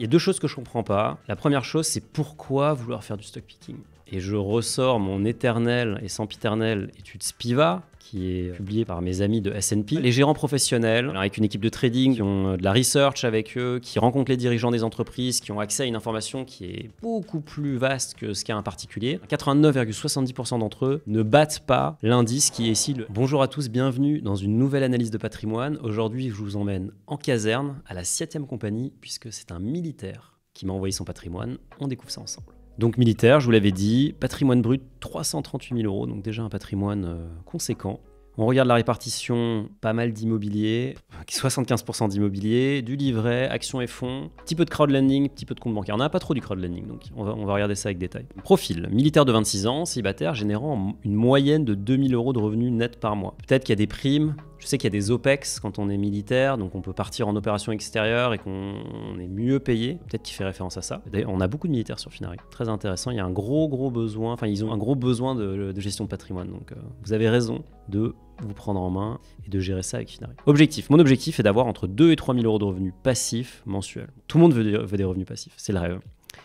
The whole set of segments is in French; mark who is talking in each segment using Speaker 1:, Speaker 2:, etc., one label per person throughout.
Speaker 1: Il y a deux choses que je comprends pas. La première chose, c'est pourquoi vouloir faire du stock picking Et je ressors mon éternel et sempiternel étude Spiva, qui est publié par mes amis de S&P. Les gérants professionnels, avec une équipe de trading, qui ont euh, de la research avec eux, qui rencontrent les dirigeants des entreprises, qui ont accès à une information qui est beaucoup plus vaste que ce qu'a un particulier. 89,70% d'entre eux ne battent pas l'indice qui est ici le Bonjour à tous, bienvenue dans une nouvelle analyse de patrimoine. Aujourd'hui, je vous emmène en caserne à la 7 e compagnie puisque c'est un militaire qui m'a envoyé son patrimoine. On découvre ça ensemble. Donc militaire, je vous l'avais dit, patrimoine brut 338 000 euros, donc déjà un patrimoine euh, conséquent. On regarde la répartition, pas mal d'immobilier, 75% d'immobilier, du livret, actions et fonds, petit peu de crowdlending, petit peu de compte bancaire. On n'a pas trop du crowdlending, donc on va, on va, regarder ça avec détail. Profil, militaire de 26 ans, célibataire, générant une moyenne de 2000 euros de revenus nets par mois. Peut-être qu'il y a des primes, je sais qu'il y a des OPEX quand on est militaire, donc on peut partir en opération extérieure et qu'on est mieux payé. Peut-être qu'il fait référence à ça. D'ailleurs, on a beaucoup de militaires sur Finari. Très intéressant. Il y a un gros, gros besoin. Enfin, ils ont un gros besoin de, gestion de patrimoine. Donc, euh, vous avez raison de vous prendre en main et de gérer ça avec Finari. Objectif. Mon objectif est d'avoir entre 2 et 3 000 euros de revenus passifs mensuels. Tout le monde veut des, revenus passifs. C'est le rêve.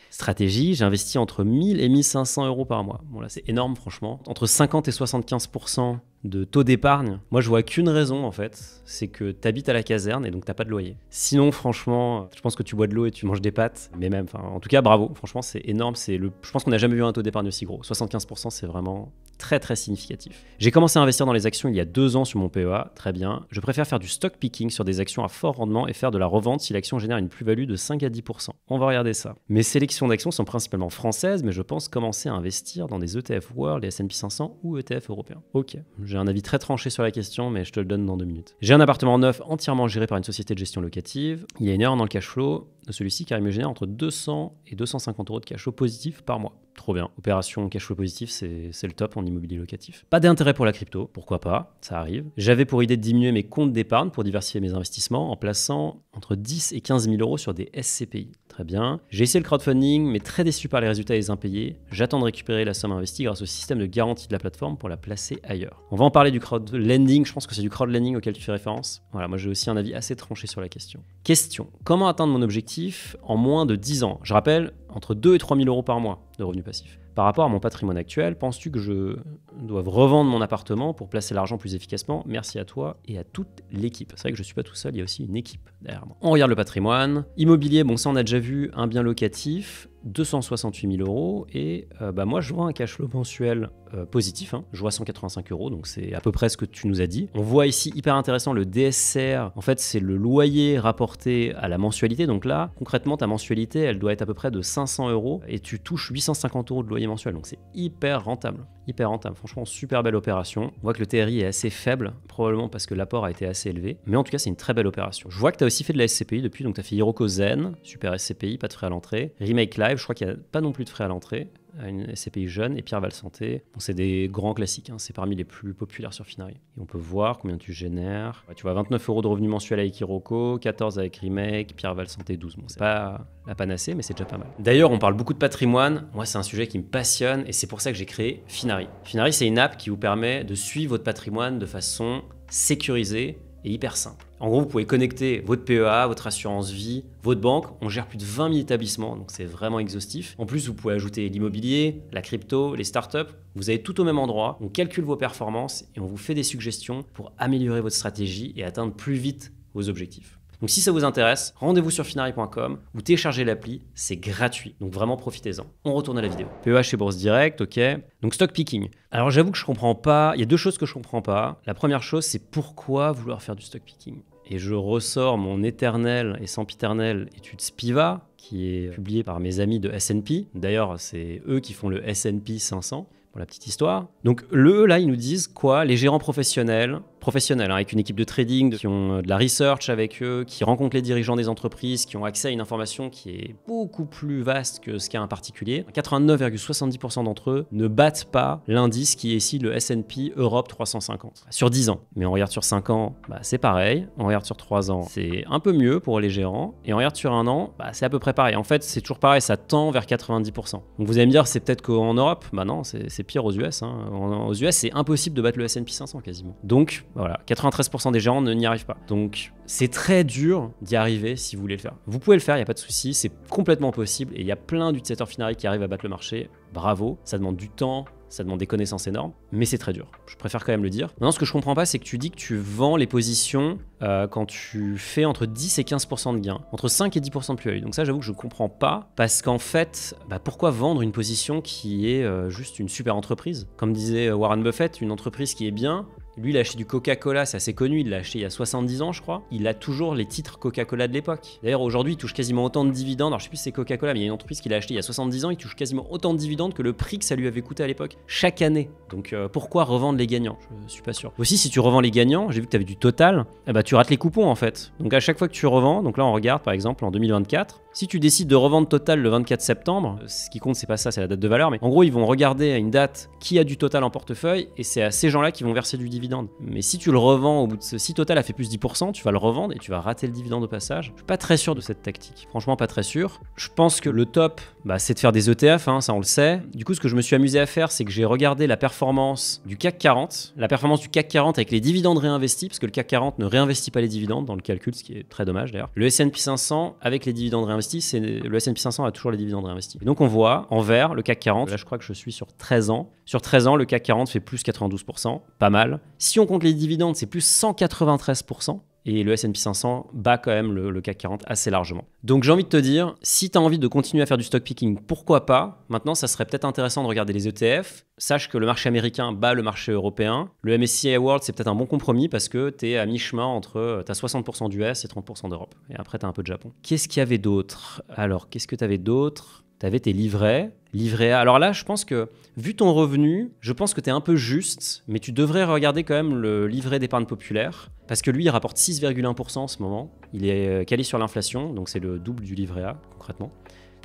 Speaker 1: Stratégie, j'investis entre 1000 et 1500 euros par mois. Bon là c'est énorme franchement. Entre 50 et 75% de taux d'épargne, moi je vois qu'une raison en fait, c'est que tu habites à la caserne et donc t'as pas de loyer. Sinon franchement, je pense que tu bois de l'eau et tu manges des pâtes, mais même, enfin, en tout cas bravo, franchement c'est énorme, c'est le, je pense qu'on n'a jamais vu un taux d'épargne aussi gros. 75% c'est vraiment très très significatif. J'ai commencé à investir dans les actions il y a deux ans sur mon PEA, très bien. Je préfère faire du stock picking sur des actions à fort rendement et faire de la revente si l'action génère une plus-value de 5 à 10%. On va regarder ça. Mes sélections d'actions sont principalement françaises, mais je pense commencer à investir dans des ETF World, les S&P 500 ou ETF européens. Ok, j'ai un avis très tranché sur la question, mais je te le donne dans deux minutes. J'ai un appartement neuf entièrement géré par une société de gestion locative. Il y a une erreur dans le cash flow de celui-ci car il me génère entre 200 et 250 euros de cash flow positif par mois. Trop bien. Opération cash flow positif, c'est le top en immobilier locatif. Pas d'intérêt pour la crypto, pourquoi pas, ça arrive. J'avais pour idée de diminuer mes comptes d'épargne pour diversifier mes investissements en plaçant entre 10 et 15 000 euros sur des SCPI. Très bien. J'ai essayé le crowdfunding, mais très déçu par les résultats et les impayés. J'attends de récupérer la somme investie grâce au système de garantie de la plateforme pour la placer ailleurs. On va en parler du crowdlending. Je pense que c'est du crowdlending auquel tu fais référence. Voilà, moi j'ai aussi un avis assez tranché sur la question. Question Comment atteindre mon objectif en moins de 10 ans Je rappelle, entre 2 et 3 000 euros par mois de revenus passifs par rapport à mon patrimoine actuel, penses-tu que je doive revendre mon appartement pour placer l'argent plus efficacement Merci à toi et à toute l'équipe. C'est vrai que je ne suis pas tout seul, il y a aussi une équipe derrière moi. On regarde le patrimoine. Immobilier, bon ça on a déjà vu, un bien locatif, 268 000 euros. Et euh, bah, moi je vois un cash flow mensuel euh, positif, hein. je vois 185 euros, donc c'est à peu près ce que tu nous as dit. On voit ici hyper intéressant le DSR, en fait c'est le loyer rapporté à la mensualité, donc là concrètement ta mensualité elle doit être à peu près de 500 euros et tu touches 850 euros de loyer mensuel, donc c'est hyper rentable, hyper rentable, franchement super belle opération. On voit que le TRI est assez faible, probablement parce que l'apport a été assez élevé, mais en tout cas c'est une très belle opération. Je vois que tu as aussi fait de la SCPI depuis, donc tu as fait Hiroko Zen, super SCPI, pas de frais à l'entrée, Remake Live, je crois qu'il n'y a pas non plus de frais à l'entrée à une SCPI jeune et Pierre Val Santé. c'est des grands classiques, hein. c'est parmi les plus populaires sur Finari. Et on peut voir combien tu génères. tu vois, 29 euros de revenus mensuels avec Hiroko, 14 avec Remake, Pierre Val Santé 12. Bon, c'est pas la panacée, mais c'est déjà pas mal. D'ailleurs, on parle beaucoup de patrimoine. Moi, c'est un sujet qui me passionne et c'est pour ça que j'ai créé Finari. Finari, c'est une app qui vous permet de suivre votre patrimoine de façon sécurisée et hyper simple. En gros, vous pouvez connecter votre PEA, votre assurance vie, votre banque. On gère plus de 20 000 établissements, donc c'est vraiment exhaustif. En plus, vous pouvez ajouter l'immobilier, la crypto, les startups. Vous avez tout au même endroit. On calcule vos performances et on vous fait des suggestions pour améliorer votre stratégie et atteindre plus vite vos objectifs. Donc si ça vous intéresse, rendez-vous sur finari.com ou téléchargez l'appli, c'est gratuit. Donc vraiment profitez-en. On retourne à la vidéo. PEH et Bourse Direct, ok. Donc stock picking. Alors j'avoue que je comprends pas, il y a deux choses que je comprends pas. La première chose, c'est pourquoi vouloir faire du stock picking et je ressors mon éternel et sempiternelle étude Spiva, qui est publiée par mes amis de S&P. D'ailleurs, c'est eux qui font le S&P 500, pour la petite histoire. Donc le, e, là, ils nous disent quoi Les gérants professionnels professionnels, hein, avec une équipe de trading, qui ont euh, de la research avec eux, qui rencontrent les dirigeants des entreprises, qui ont accès à une information qui est beaucoup plus vaste que ce qu'a un particulier. 89,70% d'entre eux ne battent pas l'indice qui est ici le S&P Europe 350 sur 10 ans. Mais on regarde sur 5 ans, bah, c'est pareil. On regarde sur 3 ans, c'est un peu mieux pour les gérants. Et on regarde sur un an, bah, c'est à peu près pareil. En fait, c'est toujours pareil, ça tend vers 90%. Donc vous allez me dire, c'est peut-être qu'en Europe, bah non, c'est pire aux US. Hein. aux US, c'est impossible de battre le S&P 500 quasiment. Donc voilà, 93% des gens n'y arrivent pas. Donc c'est très dur d'y arriver si vous voulez le faire. Vous pouvez le faire, il n'y a pas de souci, c'est complètement possible et il y a plein d'utilisateurs Finari qui arrivent à battre le marché. Bravo, ça demande du temps, ça demande des connaissances énormes, mais c'est très dur. Je préfère quand même le dire. Maintenant, ce que je ne comprends pas, c'est que tu dis que tu vends les positions euh, quand tu fais entre 10 et 15% de gains, entre 5 et 10% de plus-value. Donc ça, j'avoue que je ne comprends pas, parce qu'en fait, bah, pourquoi vendre une position qui est euh, juste une super entreprise Comme disait euh, Warren Buffett, une entreprise qui est bien, lui, il a acheté du Coca-Cola, c'est assez connu, il l'a acheté il y a 70 ans, je crois. Il a toujours les titres Coca-Cola de l'époque. D'ailleurs, aujourd'hui, il touche quasiment autant de dividendes. Alors, je sais plus si c'est Coca-Cola, mais il y a une entreprise qu'il a acheté il y a 70 ans, il touche quasiment autant de dividendes que le prix que ça lui avait coûté à l'époque, chaque année. Donc, euh, pourquoi revendre les gagnants Je suis pas sûr. Aussi, si tu revends les gagnants, j'ai vu que tu avais du total, eh ben, tu rates les coupons en fait. Donc, à chaque fois que tu revends, donc là, on regarde par exemple en 2024, si tu décides de revendre total le 24 septembre, euh, ce qui compte c'est pas ça, c'est la date de valeur, mais en gros ils vont regarder à une date qui a du total en portefeuille et c'est à ces gens-là qui vont verser du dividende. Mais si tu le revends au bout de si total a fait plus 10%, tu vas le revendre et tu vas rater le dividende au passage. Je suis pas très sûr de cette tactique, franchement pas très sûr. Je pense que le top, bah, c'est de faire des ETF, hein, ça on le sait. Du coup ce que je me suis amusé à faire, c'est que j'ai regardé la performance du CAC 40, la performance du CAC 40 avec les dividendes réinvestis, parce que le CAC 40 ne réinvestit pas les dividendes dans le calcul, ce qui est très dommage d'ailleurs. Le S&P 500 avec les dividendes réinvestis c'est le S&P 500 a toujours les dividendes réinvestis. donc on voit en vert le CAC 40. Là, je crois que je suis sur 13 ans. Sur 13 ans, le CAC 40 fait plus 92%, pas mal. Si on compte les dividendes, c'est plus 193% et le S&P 500 bat quand même le, CAC 40 assez largement. Donc j'ai envie de te dire, si tu as envie de continuer à faire du stock picking, pourquoi pas Maintenant, ça serait peut-être intéressant de regarder les ETF. Sache que le marché américain bat le marché européen. Le MSCI World, c'est peut-être un bon compromis parce que tu es à mi-chemin entre tu as 60% d'US et 30% d'Europe et après tu as un peu de Japon. Qu'est-ce qu'il y avait d'autre Alors, qu'est-ce que tu avais d'autre tu avais tes livrets, livret A. Alors là, je pense que, vu ton revenu, je pense que tu es un peu juste, mais tu devrais regarder quand même le livret d'épargne populaire, parce que lui, il rapporte 6,1% en ce moment. Il est euh, calé sur l'inflation, donc c'est le double du livret A, concrètement.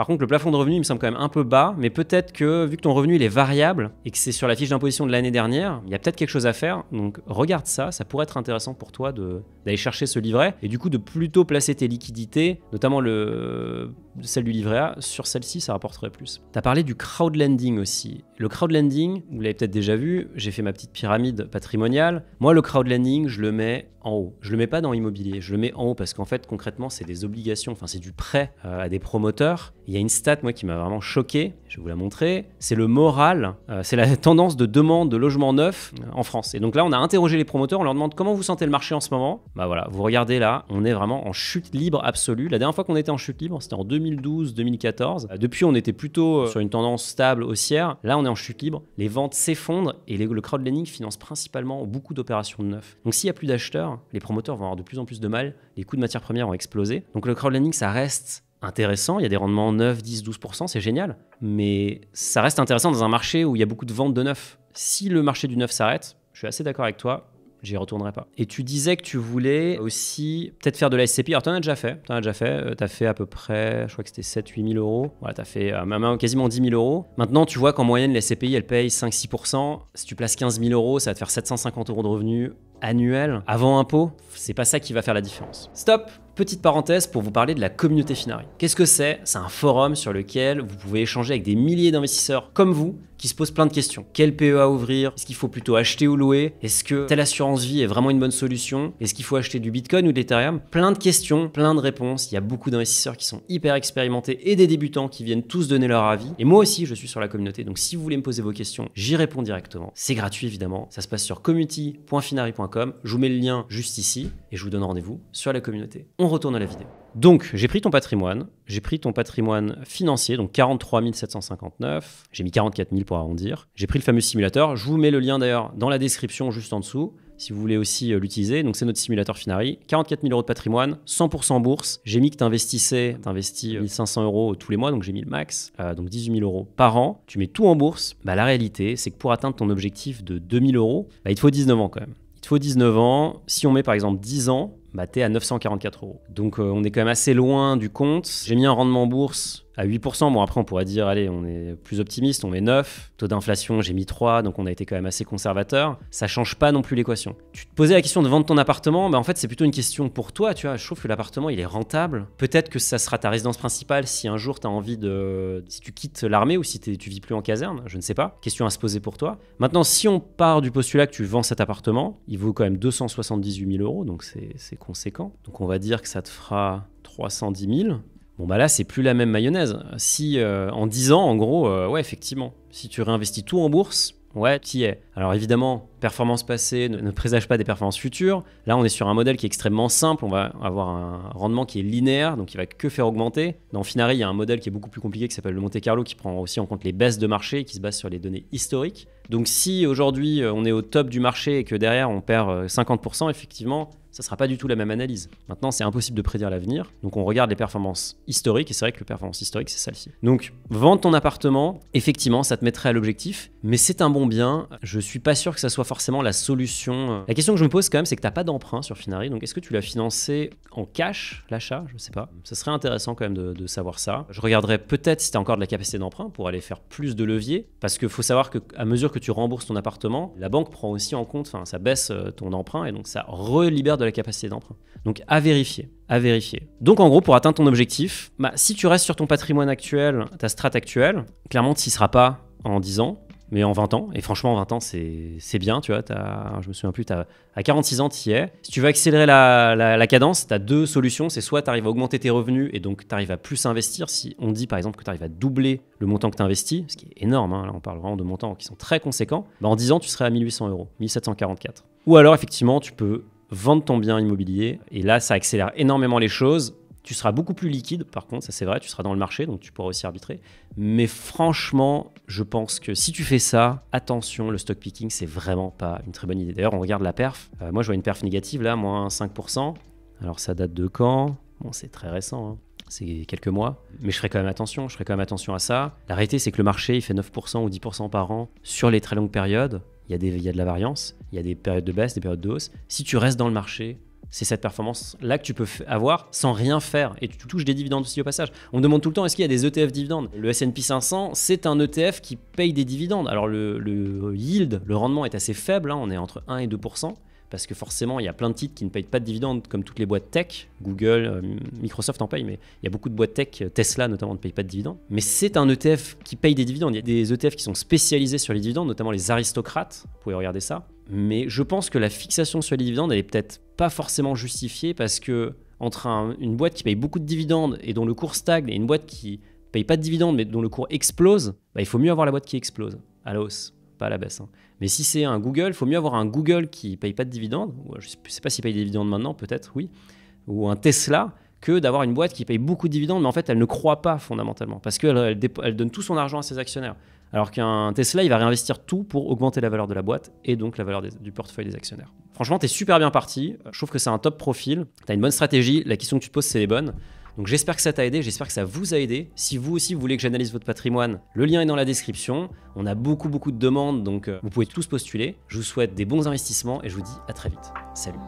Speaker 1: Par contre, le plafond de revenu, il me semble quand même un peu bas, mais peut-être que vu que ton revenu il est variable et que c'est sur la fiche d'imposition de l'année dernière, il y a peut-être quelque chose à faire. Donc regarde ça, ça pourrait être intéressant pour toi d'aller chercher ce livret et du coup de plutôt placer tes liquidités, notamment le, celle du livret A, sur celle-ci, ça rapporterait plus. Tu as parlé du crowdlending aussi. Le crowdlending, vous l'avez peut-être déjà vu, j'ai fait ma petite pyramide patrimoniale. Moi, le crowdlending, je le mets en haut. Je le mets pas dans l'immobilier, je le mets en haut parce qu'en fait, concrètement, c'est des obligations, enfin, c'est du prêt euh, à des promoteurs. Il y a une stat, moi, qui m'a vraiment choqué je vais vous la montrer, c'est le moral, euh, c'est la tendance de demande de logements neufs euh, en France. Et donc là, on a interrogé les promoteurs, on leur demande comment vous sentez le marché en ce moment. Bah voilà, vous regardez là, on est vraiment en chute libre absolue. La dernière fois qu'on était en chute libre, c'était en 2012-2014. Euh, depuis, on était plutôt sur une tendance stable haussière. Là, on est en chute libre. Les ventes s'effondrent et les, le crowdlending finance principalement beaucoup d'opérations neufs. Donc s'il n'y a plus d'acheteurs, les promoteurs vont avoir de plus en plus de mal, les coûts de matières premières ont explosé. Donc le crowdlending, ça reste intéressant, il y a des rendements 9, 10, 12%, c'est génial, mais ça reste intéressant dans un marché où il y a beaucoup de ventes de neuf. Si le marché du neuf s'arrête, je suis assez d'accord avec toi, j'y retournerai pas. Et tu disais que tu voulais aussi peut-être faire de la SCPI. Alors, tu en as déjà fait. Tu en as déjà fait. Euh, tu as fait à peu près, je crois que c'était 7-8 000 euros. Voilà, tu as fait euh, quasiment 10 000 euros. Maintenant, tu vois qu'en moyenne, la SCPI, elle paye 5-6 Si tu places 15 000 euros, ça va te faire 750 euros de revenus annuels avant impôt. C'est pas ça qui va faire la différence. Stop Petite parenthèse pour vous parler de la communauté Finari. Qu'est-ce que c'est C'est un forum sur lequel vous pouvez échanger avec des milliers d'investisseurs comme vous qui se posent plein de questions. Quel e à ouvrir Est-ce qu'il faut plutôt acheter ou louer Est-ce que telle assurance vie est vraiment une bonne solution Est-ce qu'il faut acheter du Bitcoin ou de l'Ethereum Plein de questions, plein de réponses. Il y a beaucoup d'investisseurs qui sont hyper expérimentés et des débutants qui viennent tous donner leur avis. Et moi aussi, je suis sur la communauté, donc si vous voulez me poser vos questions, j'y réponds directement. C'est gratuit évidemment. Ça se passe sur community.finari.com. Je vous mets le lien juste ici et je vous donne rendez-vous sur la communauté on retourne à la vidéo. Donc, j'ai pris ton patrimoine, j'ai pris ton patrimoine financier, donc 43 759, j'ai mis 44 000 pour arrondir, j'ai pris le fameux simulateur, je vous mets le lien d'ailleurs dans la description juste en dessous, si vous voulez aussi euh, l'utiliser. Donc c'est notre simulateur Finari. 44 000 euros de patrimoine, 100% bourse. J'ai mis que tu investissais, tu investis 1500 euh, euros tous les mois, donc j'ai mis le max, euh, donc 18 000 euros par an. Tu mets tout en bourse. Bah, la réalité, c'est que pour atteindre ton objectif de 2000 euros, bah, il te faut 19 ans quand même. Il te faut 19 ans. Si on met par exemple 10 ans, bah, t'es à 944 euros. Donc euh, on est quand même assez loin du compte. J'ai mis un rendement bourse à 8%. Bon, après, on pourrait dire, allez, on est plus optimiste, on met 9. Taux d'inflation, j'ai mis 3, donc on a été quand même assez conservateur. Ça change pas non plus l'équation. Tu te posais la question de vendre ton appartement, mais bah, en fait, c'est plutôt une question pour toi, tu vois. Je trouve que l'appartement, il est rentable. Peut-être que ça sera ta résidence principale si un jour tu as envie de. Si tu quittes l'armée ou si tu vis plus en caserne, je ne sais pas. Question à se poser pour toi. Maintenant, si on part du postulat que tu vends cet appartement, il vaut quand même 278 000 euros, donc c'est conséquent. Donc on va dire que ça te fera 310 000. Bon, bah là, c'est plus la même mayonnaise. Si euh, en 10 ans, en gros, euh, ouais, effectivement, si tu réinvestis tout en bourse, ouais, y es. Alors évidemment, performance passée ne, présage pas des performances futures. Là, on est sur un modèle qui est extrêmement simple. On va avoir un rendement qui est linéaire, donc il va que faire augmenter. Dans Finari, il y a un modèle qui est beaucoup plus compliqué qui s'appelle le Monte Carlo, qui prend aussi en compte les baisses de marché, qui se base sur les données historiques. Donc si aujourd'hui euh, on est au top du marché et que derrière on perd 50%, effectivement, ça ne sera pas du tout la même analyse. Maintenant, c'est impossible de prédire l'avenir, donc on regarde les performances historiques, et c'est vrai que les performances historiques, c'est celle-ci. Donc, vendre ton appartement, effectivement, ça te mettrait à l'objectif, mais c'est un bon bien, je ne suis pas sûr que ça soit forcément la solution. Euh. La question que je me pose quand même, c'est que tu n'as pas d'emprunt sur Finari, donc est-ce que tu l'as financé en cash, l'achat Je ne sais pas. Ce serait intéressant quand même de, savoir ça. Je regarderais peut-être si tu as encore de la capacité d'emprunt pour aller faire plus de levier, parce qu'il faut savoir qu'à mesure que tu rembourses ton appartement, la banque prend aussi en compte, enfin, ça baisse euh, ton emprunt, et donc ça relibère de la capacité d'emprunt. Donc à vérifier, à vérifier. Donc en gros, pour atteindre ton objectif, bah, si tu restes sur ton patrimoine actuel, ta strate actuelle, clairement tu n'y seras pas en 10 ans, mais en 20 ans. Et franchement, en 20 ans, c'est bien, tu vois. As, je me souviens plus, as, à 46 ans, tu y es. Si tu veux accélérer la, cadence, tu as deux solutions. C'est soit tu arrives à augmenter tes revenus et donc tu arrives à plus investir. Si on dit par exemple que tu arrives à doubler le montant que tu investis, ce qui est énorme, hein, on parle vraiment de montants qui sont très conséquents, bah, en 10 ans, tu serais à 1800 euros, 1744. Ou alors, effectivement, tu peux vendre ton bien immobilier. Et là, ça accélère énormément les choses. Tu seras beaucoup plus liquide, par contre, ça c'est vrai, tu seras dans le marché, donc tu pourras aussi arbitrer. Mais franchement, je pense que si tu fais ça, attention, le stock picking, c'est vraiment pas une très bonne idée. D'ailleurs, on regarde la perf. Euh, moi, je vois une perf négative, là, moins 5%. Alors, ça date de quand Bon, c'est très récent. Hein. c'est quelques mois. Mais je ferai quand même attention, je ferai quand même attention à ça. La réalité, c'est que le marché, il fait 9% ou 10% par an sur les très longues périodes il y, a des, il de la variance, il y a des périodes de baisse, des périodes de hausse. Si tu restes dans le marché, c'est cette performance-là que tu peux avoir sans rien faire. Et tu touches des dividendes aussi au passage. On me demande tout le temps, est-ce qu'il y a des ETF dividendes Le S&P 500, c'est un ETF qui paye des dividendes. Alors le, yield, le rendement est assez faible, hein. on est entre 1 et 2% parce que forcément, il y a plein de titres qui ne payent pas de dividendes, comme toutes les boîtes tech. Google, euh, Microsoft en paye, mais il y a beaucoup de boîtes tech, euh, Tesla notamment, ne paye pas de dividendes. Mais c'est un ETF qui paye des dividendes. Il y a des ETF qui sont spécialisés sur les dividendes, notamment les aristocrates. Vous pouvez regarder ça. Mais je pense que la fixation sur les dividendes, elle est peut-être pas forcément justifiée parce que entre une boîte qui paye beaucoup de dividendes et dont le cours stagne et une boîte qui paye pas de dividendes mais dont le cours explose, bah, il faut mieux avoir la boîte qui explose à la hausse pas à la baisse. Hein. Mais si c'est un Google, il faut mieux avoir un Google qui paye pas de dividendes, ou euh, je ne sais pas s'il paye des dividendes maintenant, peut-être, oui, ou un Tesla, que d'avoir une boîte qui paye beaucoup de dividendes, mais en fait, elle ne croit pas fondamentalement, parce qu'elle elle, donne tout son argent à ses actionnaires. Alors qu'un Tesla, il va réinvestir tout pour augmenter la valeur de la boîte et donc la valeur du portefeuille des actionnaires. Franchement, tu es super bien parti. Je trouve que c'est un top profil. Tu as une bonne stratégie. La question que tu te poses, c'est les bonnes. Donc j'espère que ça t'a aidé, j'espère que ça vous a aidé. Si vous aussi vous voulez que j'analyse votre patrimoine, le lien est dans la description. On a beaucoup beaucoup de demandes, donc euh, vous pouvez tous postuler. Je vous souhaite des bons investissements et je vous dis à très vite. Salut